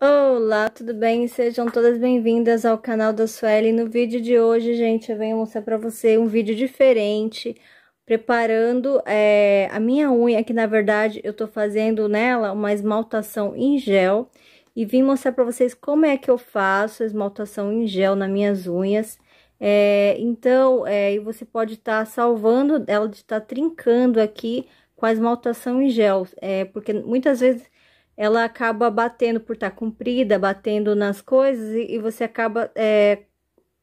Olá, tudo bem? Sejam todas bem-vindas ao canal da Sueli. No vídeo de hoje, gente, eu venho mostrar pra você um vídeo diferente, preparando é, a minha unha, que na verdade eu tô fazendo nela uma esmaltação em gel. E vim mostrar pra vocês como é que eu faço a esmaltação em gel nas minhas unhas. É, então, é, você pode estar tá salvando ela de estar tá trincando aqui com a esmaltação em gel, é, porque muitas vezes ela acaba batendo por estar tá comprida, batendo nas coisas e, e você acaba é,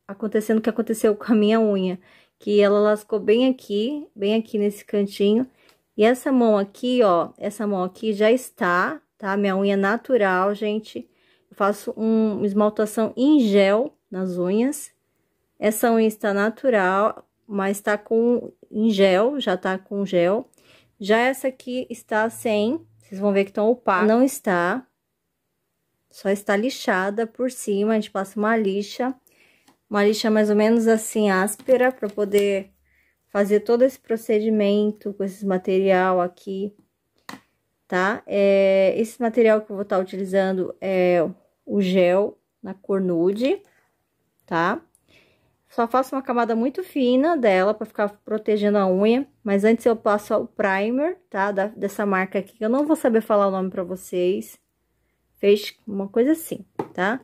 acontecendo o que aconteceu com a minha unha, que ela lascou bem aqui, bem aqui nesse cantinho. E essa mão aqui, ó, essa mão aqui já está, tá? Minha unha natural, gente. Eu faço um, uma esmaltação em gel nas unhas. Essa unha está natural, mas tá com em gel, já tá com gel. Já essa aqui está sem, vocês vão ver que estão opacos. Não está. Só está lixada por cima. A gente passa uma lixa. Uma lixa mais ou menos assim, áspera, para poder fazer todo esse procedimento com esse material aqui, tá? É, esse material que eu vou estar tá utilizando é o gel na cor nude, Tá? Só faço uma camada muito fina dela para ficar protegendo a unha, mas antes eu passo o primer, tá? Da, dessa marca aqui, que eu não vou saber falar o nome para vocês. Fez uma coisa assim, tá?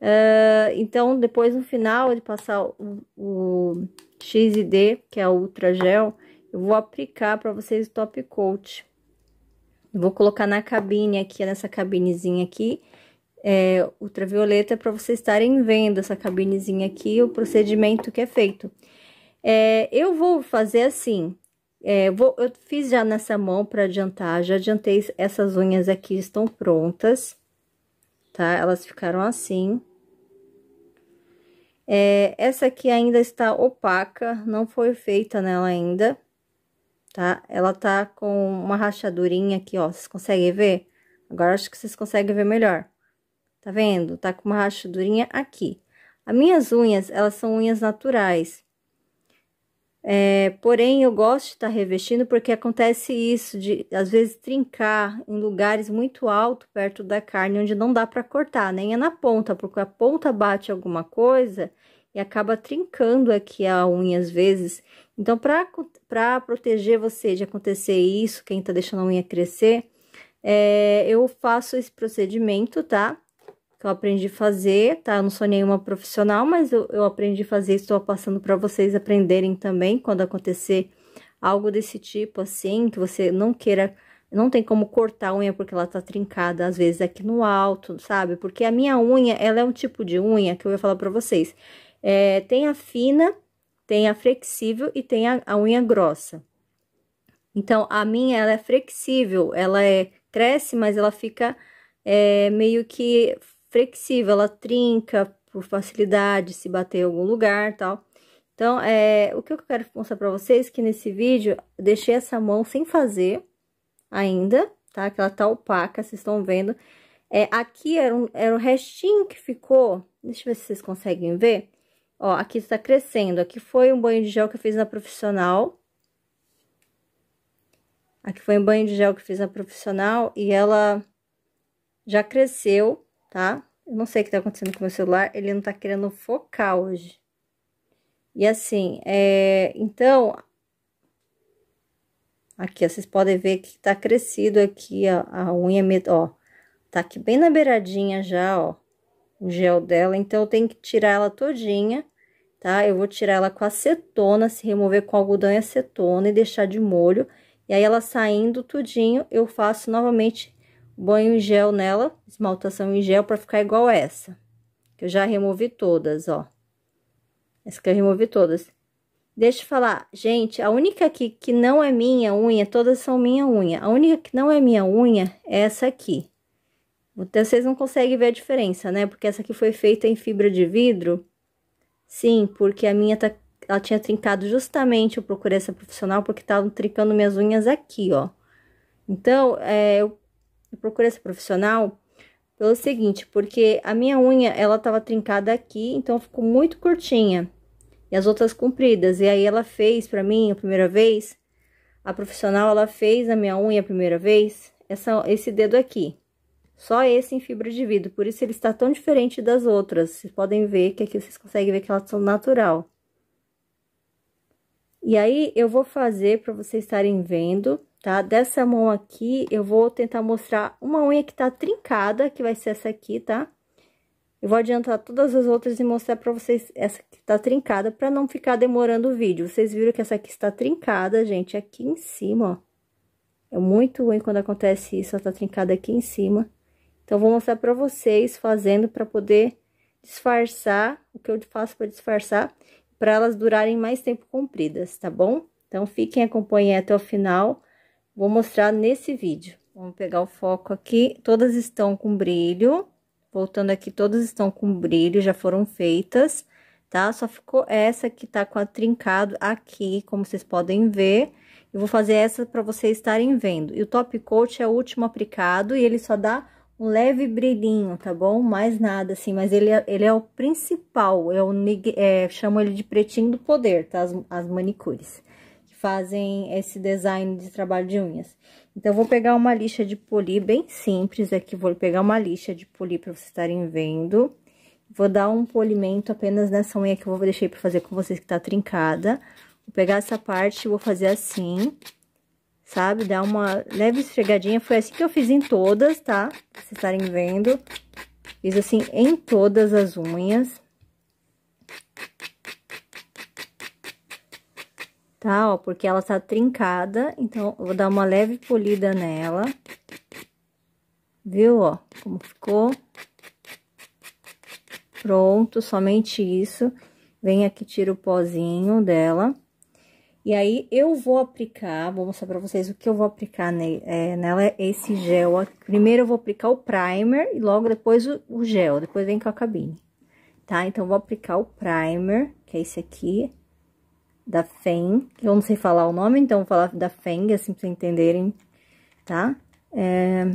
Uh, então, depois no final de passar o, o XD, que é o Ultra Gel, eu vou aplicar para vocês o top coat. vou colocar na cabine aqui, nessa cabinezinha aqui é, ultravioleta para vocês estarem vendo essa cabinezinha aqui, o procedimento que é feito. É, eu vou fazer assim, é, vou, eu fiz já nessa mão para adiantar, já adiantei essas unhas aqui, estão prontas, tá? Elas ficaram assim. É, essa aqui ainda está opaca, não foi feita nela ainda, tá? Ela tá com uma rachadurinha aqui, ó, vocês conseguem ver? Agora acho que vocês conseguem ver melhor. Tá vendo? Tá com uma rachadurinha aqui. As minhas unhas, elas são unhas naturais. É, porém, eu gosto de estar tá revestindo porque acontece isso de, às vezes, trincar em lugares muito alto, perto da carne, onde não dá para cortar, nem é na ponta, porque a ponta bate alguma coisa e acaba trincando aqui a unha às vezes. Então, para proteger você de acontecer isso, quem tá deixando a unha crescer, é, eu faço esse procedimento, tá? que eu aprendi a fazer, tá? Eu não sou nenhuma profissional, mas eu, eu aprendi a fazer, estou passando para vocês aprenderem também quando acontecer algo desse tipo, assim, que você não queira, não tem como cortar a unha porque ela tá trincada, às vezes aqui no alto, sabe? Porque a minha unha, ela é um tipo de unha que eu ia falar para vocês. É, tem a fina, tem a flexível e tem a, a unha grossa. Então, a minha, ela é flexível, ela é, cresce, mas ela fica é, meio que flexível, ela trinca por facilidade se bater em algum lugar, tal. Então, é, o que eu quero mostrar pra vocês é que nesse vídeo eu deixei essa mão sem fazer ainda, tá? Que ela tá opaca, vocês estão vendo. É, aqui era, um, era o restinho que ficou, deixa eu ver se vocês conseguem ver. Ó, aqui está crescendo, aqui foi um banho de gel que eu fiz na profissional. Aqui foi um banho de gel que eu fiz na profissional e ela já cresceu tá? Eu não sei o que tá acontecendo com o meu celular, ele não tá querendo focar hoje. E assim, é, então, aqui, ó, vocês podem ver que tá crescido aqui, ó, a unha, ó, tá aqui bem na beiradinha já, ó, o gel dela, então eu tenho que tirar ela todinha, tá? Eu vou tirar ela com acetona, se remover com algodão e acetona e deixar de molho, e aí ela saindo tudinho, eu faço novamente banho em gel nela, esmaltação em gel para ficar igual essa. Que eu já removi todas, ó. Essa que eu removi todas. Deixa eu falar, gente, a única aqui que não é minha unha, todas são minha unha. A única que não é minha unha é essa aqui. Então, vocês não conseguem ver a diferença, né? Porque essa aqui foi feita em fibra de vidro. Sim, porque a minha tá, ela tinha trincado justamente, eu procurei essa profissional porque estavam trincando minhas unhas aqui, ó. Então, é, eu eu procurei esse profissional pelo seguinte, porque a minha unha, ela tava trincada aqui, então ficou muito curtinha. E as outras compridas, e aí ela fez pra mim a primeira vez, a profissional, ela fez a minha unha a primeira vez, essa, esse dedo aqui. Só esse em fibra de vidro, por isso ele está tão diferente das outras. Vocês podem ver que aqui vocês conseguem ver que elas são natural. E aí, eu vou fazer para vocês estarem vendo tá? Dessa mão aqui, eu vou tentar mostrar uma unha que tá trincada, que vai ser essa aqui, tá? Eu vou adiantar todas as outras e mostrar pra vocês essa que tá trincada, pra não ficar demorando o vídeo. Vocês viram que essa aqui está trincada, gente, aqui em cima, ó. É muito ruim quando acontece isso, ela tá trincada aqui em cima. Então, vou mostrar pra vocês fazendo pra poder disfarçar, o que eu faço pra disfarçar, pra elas durarem mais tempo compridas, tá bom? Então, fiquem, acompanhando até o final Vou mostrar nesse vídeo. Vamos pegar o foco aqui. Todas estão com brilho. Voltando aqui, todas estão com brilho, já foram feitas, tá? Só ficou essa que tá com a trincado aqui, como vocês podem ver. Eu vou fazer essa para vocês estarem vendo. E o top coat é o último aplicado e ele só dá um leve brilhinho, tá bom? Mais nada, assim, mas ele é, ele é o principal, é eu é, chamo ele de pretinho do poder, tá? As, as manicures fazem esse design de trabalho de unhas. Então, vou pegar uma lixa de polir bem simples aqui, vou pegar uma lixa de polir para vocês estarem vendo. Vou dar um polimento apenas nessa unha que eu vou deixar para fazer com vocês que tá trincada. Vou pegar essa parte, vou fazer assim, sabe? Dar uma leve esfregadinha, foi assim que eu fiz em todas, tá? Pra vocês estarem vendo. Fiz assim em todas as unhas tá? Ó, porque ela tá trincada, então, vou dar uma leve polida nela. Viu, ó, como ficou? Pronto, somente isso. Vem aqui, tira o pozinho dela. E aí, eu vou aplicar, vou mostrar pra vocês o que eu vou aplicar ne, é, nela, esse gel. Primeiro eu vou aplicar o primer e logo depois o, o gel, depois vem com a cabine. Tá? Então, vou aplicar o primer, que é esse aqui da FEM. Eu não sei falar o nome, então vou falar da FEM, assim pra vocês entenderem, tá? É...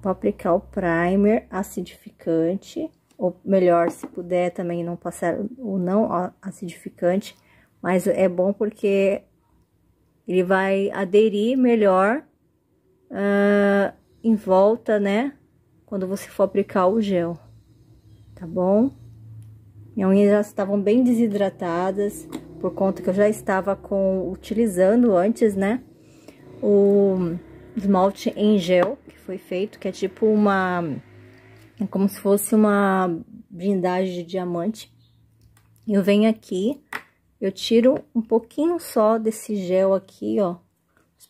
Vou aplicar o primer acidificante, ou melhor, se puder também não passar o não acidificante, mas é bom porque ele vai aderir melhor uh, em volta, né? Quando você for aplicar o gel, tá bom? Minhas unhas já estavam bem desidratadas, por conta que eu já estava com, utilizando antes, né? O esmalte em gel, que foi feito, que é tipo uma... É como se fosse uma blindagem de diamante. Eu venho aqui, eu tiro um pouquinho só desse gel aqui, ó.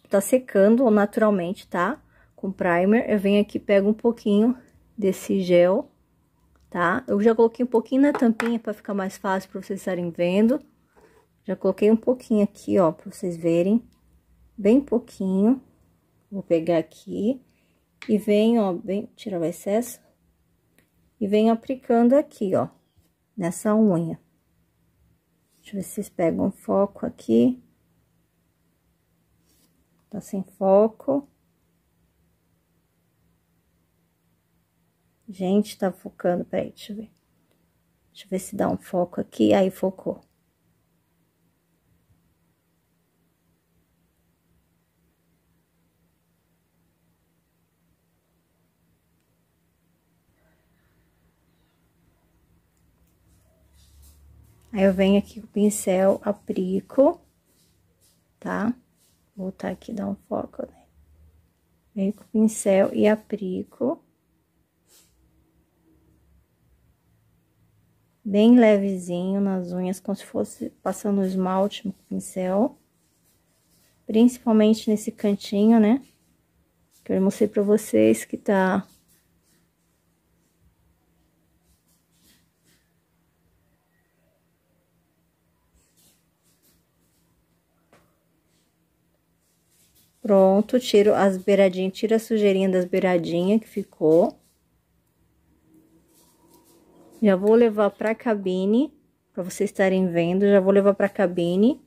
Tá secando naturalmente, tá? Com primer, eu venho aqui, pego um pouquinho desse gel tá? Eu já coloquei um pouquinho na tampinha para ficar mais fácil para vocês estarem vendo. Já coloquei um pouquinho aqui, ó, para vocês verem. Bem pouquinho. Vou pegar aqui e venho, ó, bem, tirar o excesso. E venho aplicando aqui, ó, nessa unha. Deixa eu ver se vocês pegam foco aqui. Tá sem foco. Gente, tá focando. Peraí, deixa eu ver. Deixa eu ver se dá um foco aqui. Aí, focou. Aí, eu venho aqui com o pincel, aplico, tá? Vou voltar aqui e dar um foco, né? Venho com o pincel e aplico. bem levezinho nas unhas, como se fosse passando esmalte no pincel. Principalmente nesse cantinho, né? Que eu mostrei pra vocês que tá... Pronto, tiro as beiradinhas, tira a sujeirinha das beiradinhas que ficou. Já vou levar pra cabine, pra vocês estarem vendo, já vou levar pra cabine,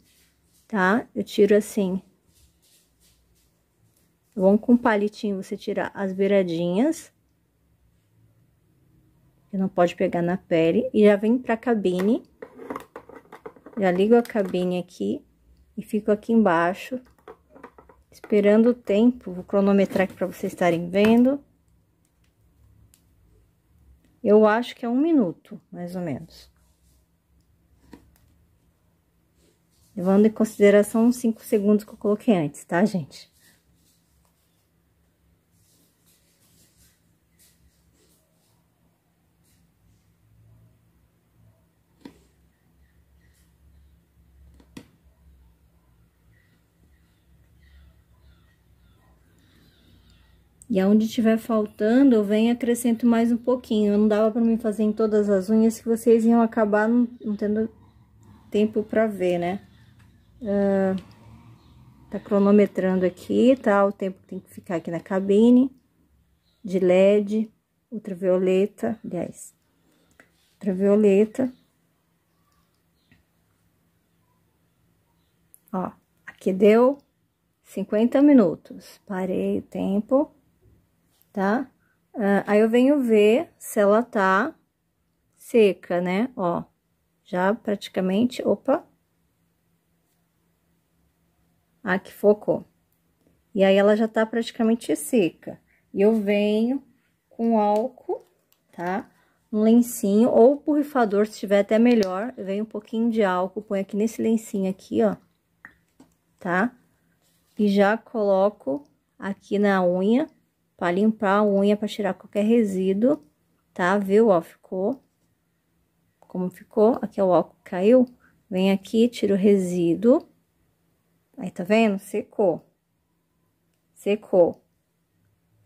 tá? Eu tiro assim. Tá Com um palitinho você tira as beiradinhas. Que não pode pegar na pele. E já vem pra cabine. Já ligo a cabine aqui e fico aqui embaixo, esperando o tempo. Vou cronometrar aqui pra vocês estarem vendo. Eu acho que é um minuto, mais ou menos. Levando em consideração os cinco segundos que eu coloquei antes, tá, gente? E aonde tiver faltando, eu venho e acrescento mais um pouquinho. Eu não dava para mim fazer em todas as unhas, que vocês iam acabar não, não tendo tempo para ver, né? Uh, tá cronometrando aqui, tá? O tempo que tem que ficar aqui na cabine. De LED, ultravioleta, aliás, ultravioleta. Ó, aqui deu 50 minutos. Parei o tempo tá? Ah, aí eu venho ver se ela tá seca, né? Ó, já praticamente, opa. Aqui ah, focou. E aí, ela já tá praticamente seca. E eu venho com álcool, tá? Um lencinho, ou borrifador, se tiver até melhor. Eu venho um pouquinho de álcool, põe aqui nesse lencinho aqui, ó. Tá? E já coloco aqui na unha para limpar a unha, para tirar qualquer resíduo, tá? Viu, ó, ficou como ficou. Aqui é o álcool caiu, vem aqui, tira o resíduo. Aí, tá vendo? Secou. Secou.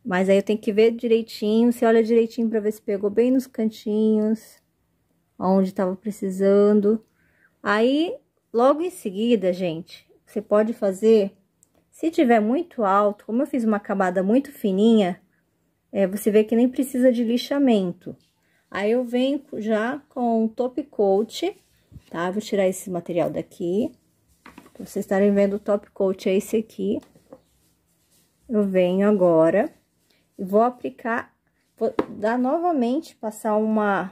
Mas aí, eu tenho que ver direitinho, você olha direitinho para ver se pegou bem nos cantinhos, onde tava precisando. Aí, logo em seguida, gente, você pode fazer se tiver muito alto, como eu fiz uma camada muito fininha, é, você vê que nem precisa de lixamento. Aí, eu venho já com o top coat, tá? Vou tirar esse material daqui. Pra vocês estarem vendo o top coat é esse aqui. Eu venho agora e vou aplicar, vou dar novamente, passar uma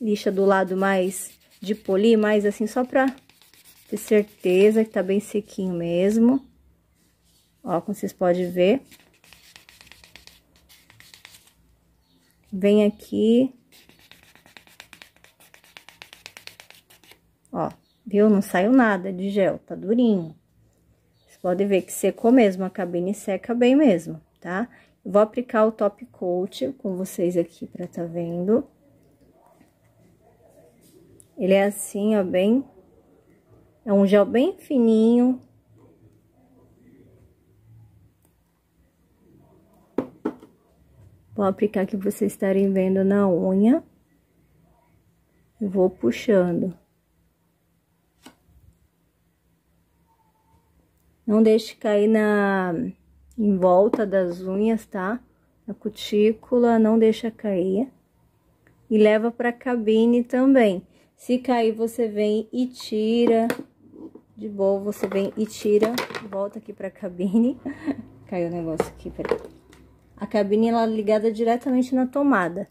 lixa do lado mais de polir, mais assim, só pra ter certeza que tá bem sequinho mesmo. Ó, como vocês podem ver. Vem aqui. Ó, viu? Não saiu nada de gel, tá durinho. Vocês podem ver que secou mesmo, a cabine seca bem mesmo, tá? vou aplicar o top coat com vocês aqui pra tá vendo. Ele é assim, ó, bem... É um gel bem fininho, Vou aplicar que vocês estarem vendo na unha. Vou puxando. Não deixe cair na em volta das unhas, tá? A cutícula não deixa cair. E leva para cabine também. Se cair, você vem e tira. De boa, você vem e tira. Volta aqui para cabine. Caiu o negócio aqui, peraí. A cabine ela é ligada diretamente na tomada.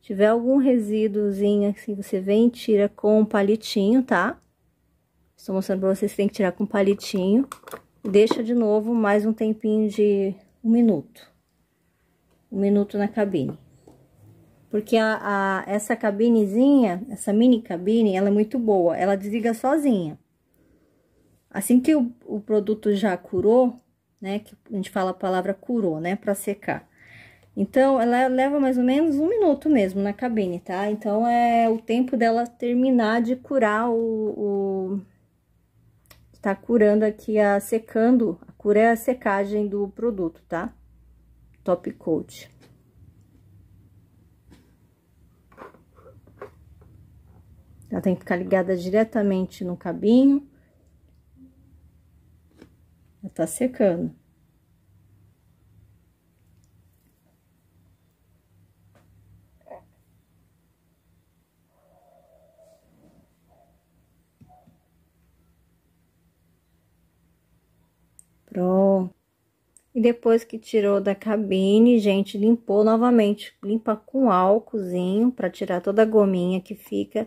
Se tiver algum resíduozinho assim, você vem e tira com um palitinho, tá? Estou mostrando para vocês que tem que tirar com palitinho. Deixa de novo mais um tempinho de um minuto. Um minuto na cabine. Porque a, a, essa cabinezinha, essa mini cabine, ela é muito boa. Ela desliga sozinha. Assim que o, o produto já curou, né? Que a gente fala a palavra curou, né? Para secar. Então, ela leva mais ou menos um minuto mesmo na cabine, tá? Então, é o tempo dela terminar de curar o... o... Tá curando aqui, a secando, a cura é a secagem do produto, tá? Top Coat. Ela tem que ficar ligada diretamente no cabinho tá secando. Pronto. E depois que tirou da cabine, gente, limpou novamente. Limpa com álcoolzinho para tirar toda a gominha que fica.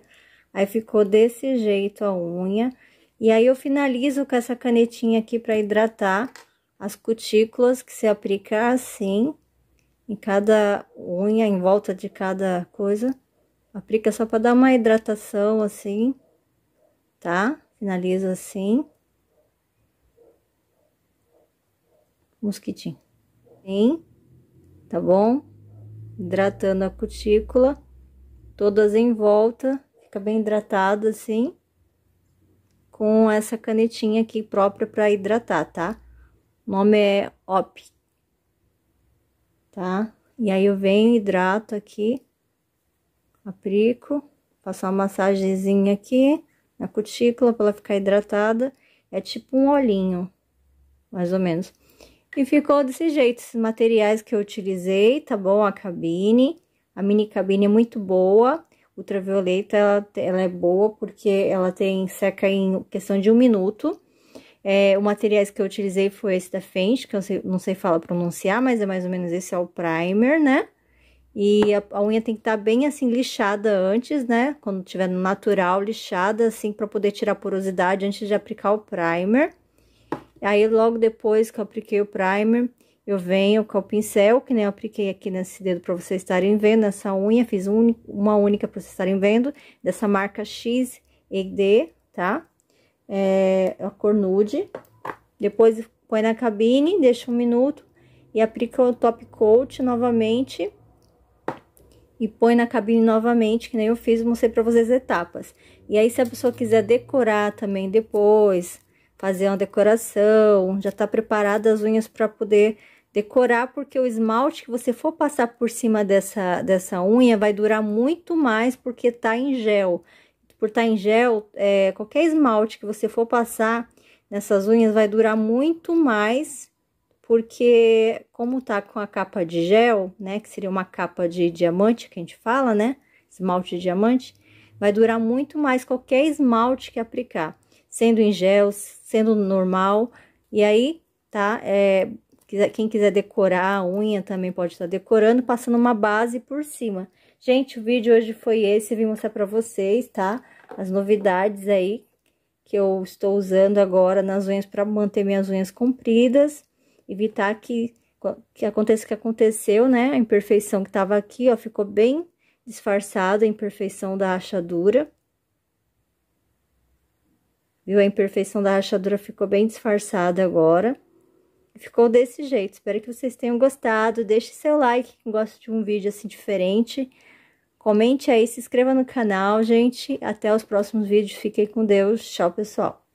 Aí ficou desse jeito a unha. E aí eu finalizo com essa canetinha aqui para hidratar as cutículas que se aplica assim, em cada unha, em volta de cada coisa. Aplica só para dar uma hidratação assim, tá? Finaliza assim. Mosquitinho. Sim, tá bom? Hidratando a cutícula, todas em volta, fica bem hidratada assim com essa canetinha aqui própria para hidratar, tá? O nome é OP, tá? E aí eu venho, hidrato aqui, aplico, faço uma massagenzinha aqui na cutícula para ela ficar hidratada. É tipo um olhinho, mais ou menos. E ficou desse jeito, esses materiais que eu utilizei, tá bom? A cabine, a mini cabine é muito boa ultravioleta ela, ela, é boa porque ela tem seca em questão de um minuto. É, o materiais que eu utilizei foi esse da Fenty, que eu sei, não sei falar pronunciar, mas é mais ou menos esse é o primer, né? E a, a unha tem que estar tá bem assim lixada antes, né? Quando tiver no natural, lixada assim para poder tirar porosidade antes de aplicar o primer. Aí logo depois que eu apliquei o primer, eu venho com o pincel, que nem eu apliquei aqui nesse dedo para vocês estarem vendo, nessa unha, fiz un... uma única para vocês estarem vendo, dessa marca XED, tá? É, é a cor nude. Depois põe na cabine, deixa um minuto e aplica o top coat novamente. E põe na cabine novamente, que nem eu fiz, mostrei para vocês as etapas. E aí, se a pessoa quiser decorar também depois, fazer uma decoração, já tá preparada as unhas para poder decorar, porque o esmalte que você for passar por cima dessa, dessa unha vai durar muito mais, porque tá em gel. Por estar tá em gel, é, qualquer esmalte que você for passar nessas unhas vai durar muito mais, porque como tá com a capa de gel, né, que seria uma capa de diamante que a gente fala, né, esmalte de diamante, vai durar muito mais qualquer esmalte que aplicar, sendo em gel, sendo normal, e aí, tá, é, quem quiser decorar a unha também pode estar tá decorando, passando uma base por cima. Gente, o vídeo hoje foi esse, vim mostrar pra vocês, tá? As novidades aí que eu estou usando agora nas unhas pra manter minhas unhas compridas. Evitar que, que aconteça o que aconteceu, né? A imperfeição que tava aqui, ó, ficou bem disfarçada a imperfeição da rachadura. Viu? A imperfeição da rachadura ficou bem disfarçada agora ficou desse jeito. Espero que vocês tenham gostado. Deixe seu like, quem gosta de um vídeo assim diferente. Comente aí, se inscreva no canal, gente. Até os próximos vídeos. Fiquem com Deus. Tchau, pessoal.